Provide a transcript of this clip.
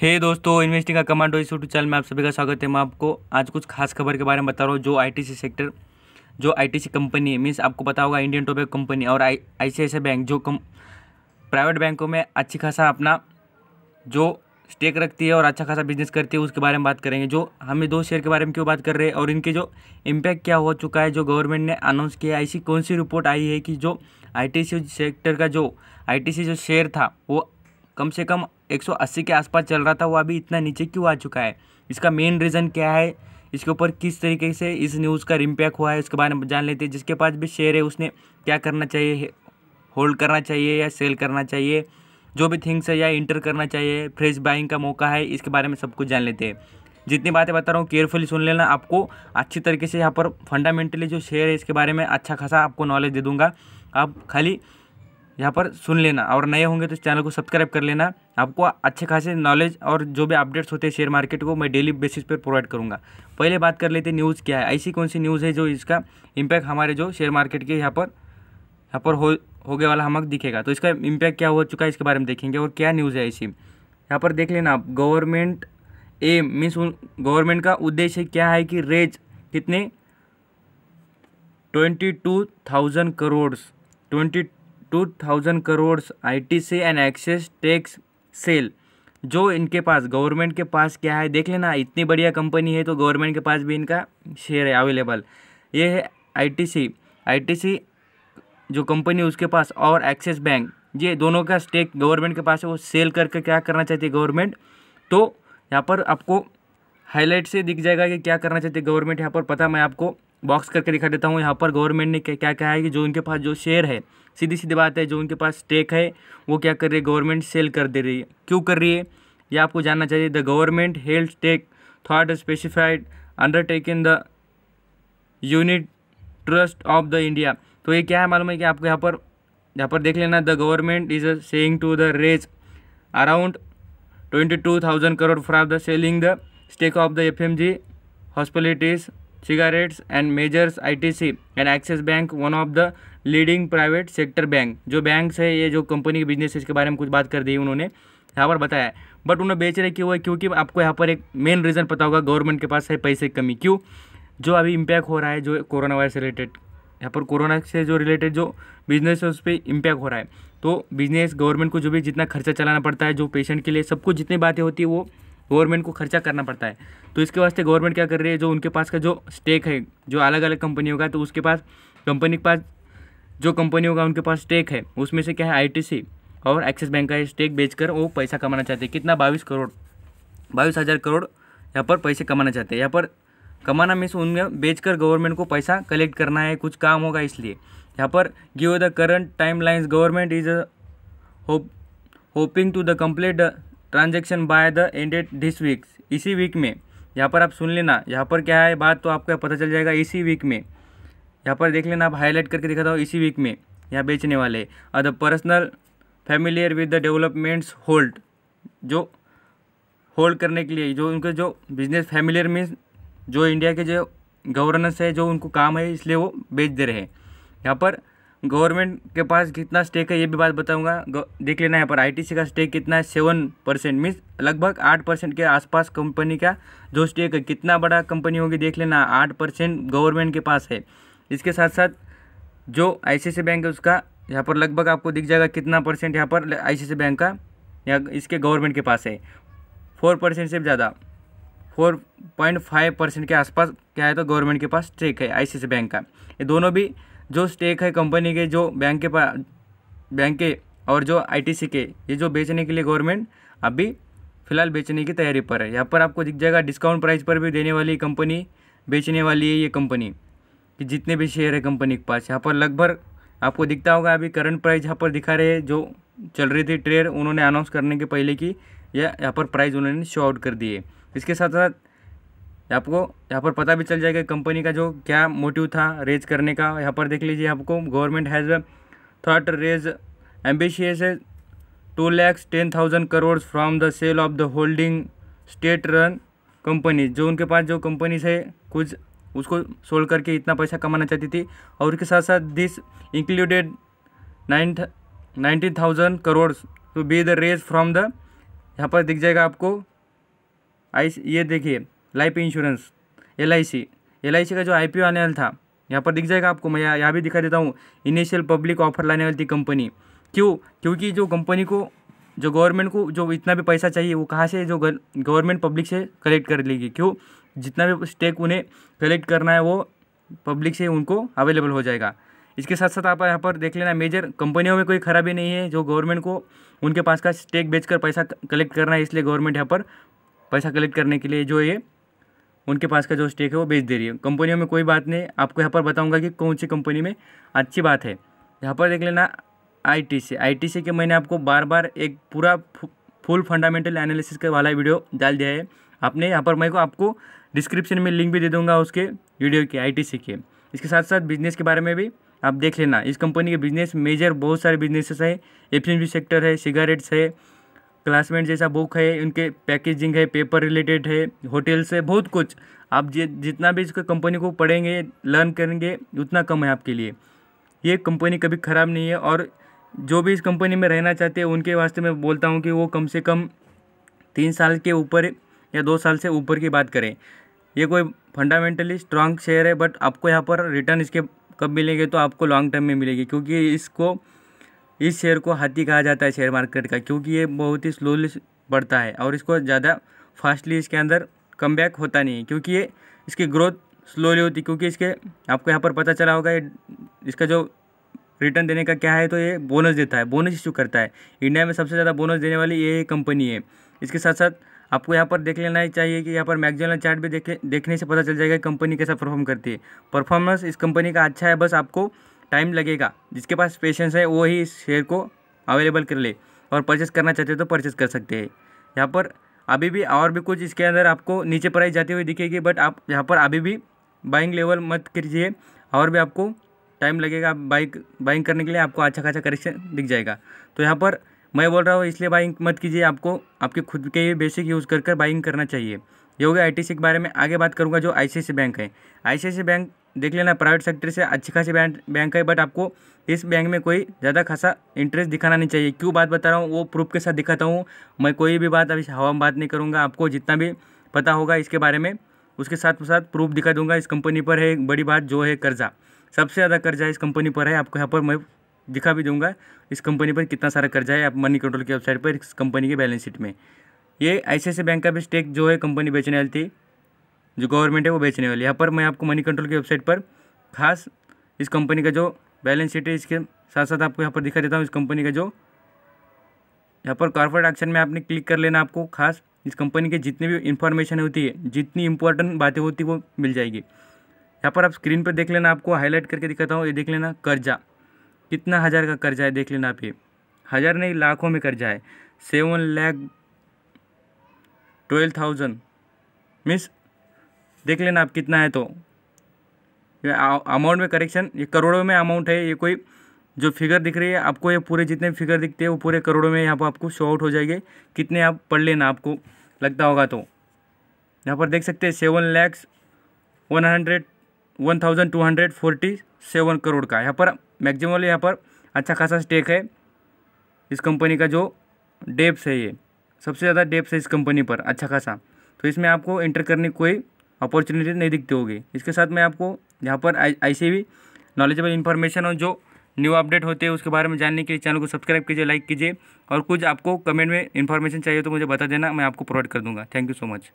हे hey दोस्तों इन्वेस्टिंग का कमांडो इस यूट्यूब चैनल में आप सभी का स्वागत है मैं आपको आज कुछ खास खबर के बारे में बता रहा हूँ जो आईटीसी सेक्टर जो आईटीसी कंपनी है मीन्स आपको पता होगा इंडियन टोबैको कंपनी और आई आईसीआईसीआई बैंक जो कम प्राइवेट बैंकों में अच्छी खासा अपना जो स्टेक रखती है और अच्छा खासा बिजनेस करती है उसके बारे में बात करेंगे जो हमें दो शेयर के बारे में क्यों बात कर रहे हैं और इनके जो इम्पैक्ट क्या हो चुका है जो गवर्नमेंट ने अनाउंस किया है ऐसी कौन सी रिपोर्ट आई है कि जो आई सेक्टर का जो आई जो शेयर था वो कम से कम 180 के आसपास चल रहा था वो अभी इतना नीचे क्यों आ चुका है इसका मेन रीज़न क्या है इसके ऊपर किस तरीके से इस न्यूज़ का इम्पैक्ट हुआ है उसके बारे में जान लेते हैं जिसके पास भी शेयर है उसने क्या करना चाहिए होल्ड करना चाहिए या सेल करना चाहिए जो भी थिंग्स है या इंटर करना चाहिए फ्रेश बाइंग का मौका है इसके बारे में सब कुछ जान लेते हैं जितनी बातें बता रहा हूँ केयरफुली सुन लेना आपको अच्छी तरीके से यहाँ पर फंडामेंटली जो शेयर है इसके बारे में अच्छा खासा आपको नॉलेज दे दूँगा आप खाली यहाँ पर सुन लेना और नए होंगे तो इस चैनल को सब्सक्राइब कर लेना आपको अच्छे खासे नॉलेज और जो भी अपडेट्स होते हैं शेयर मार्केट को मैं डेली बेसिस पर प्रोवाइड करूँगा पहले बात कर लेते न्यूज़ क्या है ऐसी कौन सी न्यूज़ है जो इसका इम्पैक्ट हमारे जो शेयर मार्केट के यहाँ पर यहाँ पर हो गया वाला हमक दिखेगा तो इसका इम्पैक्ट क्या हो चुका है इसके बारे में देखेंगे और क्या न्यूज़ है ऐसी यहाँ पर देख लेना आप गवर्नमेंट एम मीन्स गवर्नमेंट का उद्देश्य क्या है कि रेज कितने twenty two thousand crore twenty two thousand T C and Axis tax sale जो इनके पास गवर्नमेंट के पास क्या है देख लेना इतनी बढ़िया कंपनी है तो गवर्नमेंट के पास भी इनका शेयर है अवेलेबल ये है टी आईटीसी जो कंपनी उसके पास और एक्सिस बैंक ये दोनों का स्टेक गवर्नमेंट के पास है वो सेल करके क्या करना चाहती है गवर्नमेंट तो यहाँ पर आपको हाईलाइट से दिख जाएगा कि क्या करना चाहती है गवर्नमेंट यहाँ पर पता मैं आपको बॉक्स करके दिखा देता हूँ यहाँ पर गवर्नमेंट ने क्या कहा है कि जो उनके पास जो शेयर है सीधी सीधी बात है जो उनके पास स्टेक है वो क्या कर रही है गवर्नमेंट सेल कर दे रही है क्यों कर रही है यह आपको जानना चाहिए the government health tech thought specified undertake in the unit trust of the India तो ये क्या है मालूम है कि आपको यहाँ पर यहाँ पर देख लेना the government is saying to the raise around twenty two thousand crore for the selling the stake of the F M G hospitalities majors I T C and Axis bank one of the leading private sector bank जो bank है ये जो company के business इसके बारे में कुछ बात कर दी उन्होंने यहाँ पर बताया बट उन्हें बेच रहे क्यों है क्योंकि आपको यहाँ पर एक मेन रीज़न पता होगा गवर्नमेंट के पास है पैसे की कमी क्यों जो अभी इम्पैक्ट हो रहा है जो कोरोना वायरस रिलेटेड यहाँ पर कोरोना से जो रिलेटेड जो बिजनेस है उस पर इम्पैक्ट हो रहा है तो बिजनेस गवर्नमेंट को जो भी जितना खर्चा चलाना पड़ता है जो पेशेंट के लिए सब कुछ जितनी बातें होती है वो गवर्नमेंट को खर्चा करना पड़ता है तो इसके वास्ते गवर्नमेंट क्या कर रही है जो उनके पास का जो स्टेक है जो अलग अलग कंपनी होगा तो उसके पास कंपनी के पास जो कंपनी होगा उनके पास स्टेक है उसमें से क्या है आई और एक्सिस बैंक का स्टेक बेचकर वो पैसा कमाना चाहते हैं कितना बाईस करोड़ बाईस हज़ार करोड़ यहाँ पर पैसे कमाना चाहते हैं यहाँ पर कमाना मीन्स उनमें बेचकर गवर्नमेंट को पैसा कलेक्ट करना है कुछ काम होगा इसलिए यहाँ पर give the current time lines government is hope hoping to the complete transaction by the ended this week इसी वीक में यहाँ पर आप सुन लेना यहाँ पर क्या है बात तो आपको पता चल जाएगा इसी वीक में यहाँ पर देख लेना आप हाईलाइट करके दिखाता हूँ इसी वीक में यहाँ बेचने वाले और the personal familiar with the developments hold जो होल्ड करने के लिए जो उनके जो बिजनेस फैमिलियर मीन्स जो इंडिया के जो गवर्नेंस है जो उनको काम है इसलिए वो बेच दे रहे हैं यहाँ पर गवर्नमेंट के पास कितना स्टेक है ये भी बात बताऊंगा देख लेना यहाँ पर आईटीसी का स्टेक कितना है सेवन परसेंट मीन्स लगभग आठ परसेंट के आसपास कंपनी का जो स्टेक है कितना बड़ा कंपनी होगी देख लेना आठ परसेंट गवर्नमेंट के पास है इसके साथ साथ जो आई बैंक है उसका यहाँ पर लगभग आपको दिख जाएगा कितना परसेंट यहाँ पर आई बैंक का या इसके गवर्नमेंट के पास है फोर परसेंट से ज़्यादा फोर पॉइंट फाइव परसेंट के आसपास क्या है तो गवर्नमेंट के पास स्टेक है आई बैंक का ये दोनों भी जो स्टेक है कंपनी के जो बैंक के पास बैंक के और जो आईटीसी के ये जो बेचने के लिए गवर्नमेंट अभी फ़िलहाल बेचने की तैयारी पर है यहाँ पर आपको दिख जाएगा डिस्काउंट प्राइस पर भी देने वाली कंपनी बेचने वाली है ये कंपनी कि जितने भी शेयर है कंपनी के पास यहाँ पर लगभग आपको दिखता होगा अभी करंट प्राइस यहाँ पर दिखा रहे हैं जो चल रही थी ट्रेड उन्होंने अनाउंस करने के पहले की यह यहाँ पर प्राइस उन्होंने शो आउट कर दिए इसके साथ साथ आपको यहाँ पर पता भी चल जाएगा कंपनी का जो क्या मोटिव था रेज करने का यहाँ पर देख लीजिए आपको government has thought raise ambitious to lakhs ten thousand crore from the sale of the holding state run company जो उनके पास जो कंपनी से कुछ उसको सोल्व करके इतना पैसा कमाना चाहती थी और उसके साथ साथ this included nine nineteen thousand crore to be the raise from the यहाँ पर दिख जाएगा आपको आई ये देखिए life insurance L I C L I C का जो आई पी ओ आने वाला था यहाँ पर दिख जाएगा आपको मैं यहाँ भी दिखा देता हूँ इनिशियल पब्लिक ऑफर लाने वाली थी कंपनी क्यों क्योंकि जो कंपनी को जो गवर्नमेंट को जो इतना भी पैसा चाहिए वो कहाँ से जो गवर्नमेंट पब्लिक से कलेक्ट कर लेगी क्यों जितना भी स्टेक उन्हें कलेक्ट करना है वो पब्लिक से उनको अवेलेबल हो जाएगा इसके साथ साथ आप यहाँ पर देख लेना मेजर कंपनियों में कोई खराबी नहीं है जो गवर्नमेंट को उनके पास का स्टेक बेचकर पैसा कलेक्ट करना है इसलिए गवर्नमेंट यहाँ पर पैसा कलेक्ट करने के लिए जो ये उनके पास का जो स्टेक है वो बेच दे रही है कंपनियों में कोई बात नहीं आपको यहाँ पर बताऊँगा कि कौन सी कंपनी में अच्छी बात है यहाँ पर देख लेना आई टी सी आई टी सी के मैंने आपको बार बार एक पूरा फुल फंडामेंटल एनालिसिस का वाला वीडियो डाल दिया है आपने यहाँ पर मैं को आपको डिस्क्रिप्शन में लिंक भी दे दूँगा उसके वीडियो के आई के इसके साथ साथ बिजनेस के बारे में भी आप देख लेना इस कंपनी के बिजनेस मेजर बहुत सारे बिजनेसेस हैं एफ सेक्टर है सिगारेट्स है क्लासमेट जैसा बुक है उनके पैकेजिंग है पेपर रिलेटेड है होटल से बहुत कुछ आप जि जितना भी इसको कंपनी को पढ़ेंगे लर्न करेंगे उतना कम है आपके लिए ये कंपनी कभी ख़राब नहीं है और जो भी इस कंपनी में रहना चाहते हैं उनके वास्ते मैं बोलता हूँ कि वो कम से कम तीन साल के ऊपर या दो साल से ऊपर की बात करें ये कोई फंडामेंटली स्ट्रांग शेयर है बट आपको यहाँ पर रिटर्न इसके कब मिलेंगे तो आपको लॉन्ग टर्म में मिलेगी क्योंकि इसको इस शेयर को हाथी कहा जाता है शेयर मार्केट का क्योंकि ये बहुत ही स्लोली बढ़ता है और इसको ज़्यादा फास्टली इसके अंदर कम होता नहीं है क्योंकि ये इसकी ग्रोथ स्लोली होती क्योंकि इसके आपको यहाँ पर पता चला होगा ये इसका जो रिटर्न देने का क्या है तो ये बोनस देता है बोनस इश्यू करता है इंडिया में सबसे ज़्यादा बोनस देने वाली ये कंपनी है इसके साथ साथ आपको यहाँ पर देख लेना ही चाहिए कि यहाँ पर मैगजीन चार्ट भी देखे देखने से पता चल जाएगा कंपनी कैसा परफॉर्म करती है परफॉर्मेंस इस कंपनी का अच्छा है बस आपको टाइम लगेगा जिसके पास पेशेंस है वो ही शेयर को अवेलेबल कर ले और परचेस करना चाहते हैं तो परचेस कर सकते हैं यहाँ पर अभी भी और भी कुछ इसके अंदर आपको नीचे प्राइस जाती हुई दिखेगी बट आप यहाँ पर अभी भी बाइंग लेवल मत कीजिए और भी आपको टाइम लगेगा बाइक बाइंग करने के लिए आपको अच्छा खासा करेक्शन दिख जाएगा तो यहाँ पर मैं बोल रहा हूँ इसलिए बाइंग मत कीजिए आपको आपके खुद के बेसिक यूज़ कर कर बाइंग करना चाहिए ये हो गया आई के बारे में आगे बात करूँगा जो आई बैंक है आई बैंक देख लेना प्राइवेट सेक्टर से अच्छी खासी बैंक बैंक है बट आपको इस बैंक में कोई ज़्यादा खासा इंटरेस्ट दिखाना नहीं चाहिए क्यों बात बता रहा हूँ वो प्रूफ के साथ दिखाता हूँ मैं कोई भी बात अभी हवा में बात नहीं करूँगा आपको जितना भी पता होगा इसके बारे में उसके साथ साथ प्रूफ दिखा दूंगा इस कंपनी पर है एक बड़ी बात जो है कर्जा सबसे ज़्यादा कर्जा इस कंपनी पर है आपको यहाँ पर मैं दिखा भी दूंगा इस कंपनी पर कितना सारा कर्जा है आप मनी कंट्रोल की वेबसाइट पर इस कंपनी के बैलेंस शीट में ये ऐसे ऐसे बैंक का भी स्टेक जो है कंपनी बेचने वाली थी जो गवर्नमेंट है वो बेचने वाली यहाँ पर मैं आपको मनी कंट्रोल की वेबसाइट पर खास इस कंपनी का जो बैलेंस शीट है इसके साथ साथ आपको यहाँ पर दिखा देता हूँ इस कंपनी का जो यहाँ पर कॉर्पोरेट एक्शन में आपने क्लिक कर लेना आपको खास इस कंपनी के जितनी भी इंफॉर्मेशन होती है जितनी इंपॉर्टेंट बातें होती है वो मिल जाएगी यहाँ पर आप स्क्रीन पर देख लेना आपको हाईलाइट करके दिखाता हूँ ये देख लेना कर्जा कितना हज़ार का कर्जा है देख लेना आप ये हज़ार नहीं लाखों में कर्जा है seven lakh twelve thousand means देख लेना आप कितना है तो ये अमाउंट में करेक्शन ये करोड़ों में अमाउंट है ये कोई जो फिगर दिख रही है आपको ये पूरे जितने फिगर दिखते हैं वो पूरे करोड़ों में यहाँ पर आपको शो आउट हो जाएंगे कितने आप पढ़ लेना आपको लगता होगा तो यहाँ पर देख सकते हैं seven lakhs one hundred one thousand two hundred forty seven crore का यहाँ पर मैक्सिमम यहाँ पर अच्छा खासा स्टेक है इस कंपनी का जो डेप्स है ये सबसे ज़्यादा डेप्स है इस कंपनी पर अच्छा खासा तो इसमें आपको एंटर करने कोई अपॉर्चुनिटी नहीं दिखती होगी इसके साथ मैं आपको यहाँ पर ऐसे भी नॉलेजेबल इन्फॉर्मेशन और जो न्यू अपडेट होते हैं उसके बारे में जानने के लिए चैनल को सब्सक्राइब कीजिए लाइक कीजिए और कुछ आपको कमेंट में इन्फॉर्मेशन चाहिए तो मुझे बता देना मैं आपको प्रोवाइड कर दूँगा थैंक यू सो मच